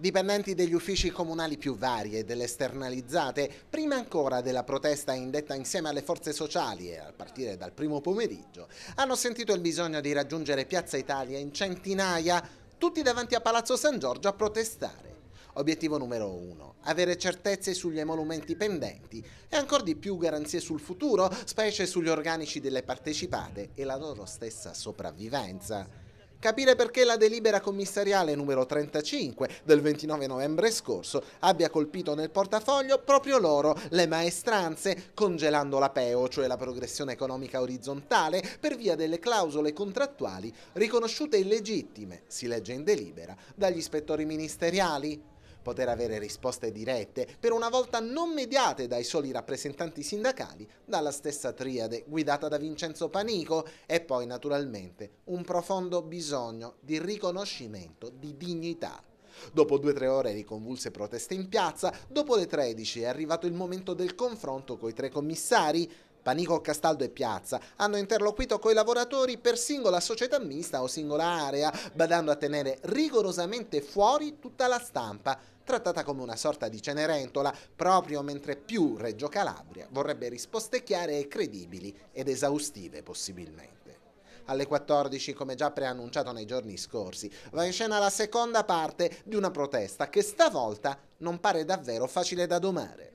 Dipendenti degli uffici comunali più vari e delle esternalizzate, prima ancora della protesta indetta insieme alle forze sociali e a partire dal primo pomeriggio, hanno sentito il bisogno di raggiungere Piazza Italia in centinaia, tutti davanti a Palazzo San Giorgio a protestare. Obiettivo numero uno, avere certezze sugli emolumenti pendenti e ancora di più garanzie sul futuro, specie sugli organici delle partecipate e la loro stessa sopravvivenza capire perché la delibera commissariale numero 35 del 29 novembre scorso abbia colpito nel portafoglio proprio loro, le maestranze, congelando la PEO, cioè la progressione economica orizzontale, per via delle clausole contrattuali riconosciute illegittime, si legge in delibera, dagli ispettori ministeriali poter avere risposte dirette, per una volta non mediate dai soli rappresentanti sindacali, dalla stessa triade guidata da Vincenzo Panico e poi naturalmente un profondo bisogno di riconoscimento, di dignità. Dopo due o tre ore di convulse proteste in piazza, dopo le 13 è arrivato il momento del confronto coi tre commissari, Panico, Castaldo e Piazza hanno interloquito coi lavoratori per singola società mista o singola area, badando a tenere rigorosamente fuori tutta la stampa, trattata come una sorta di Cenerentola, proprio mentre più Reggio Calabria vorrebbe risposte chiare e credibili ed esaustive possibilmente alle 14, come già preannunciato nei giorni scorsi, va in scena la seconda parte di una protesta che stavolta non pare davvero facile da domare.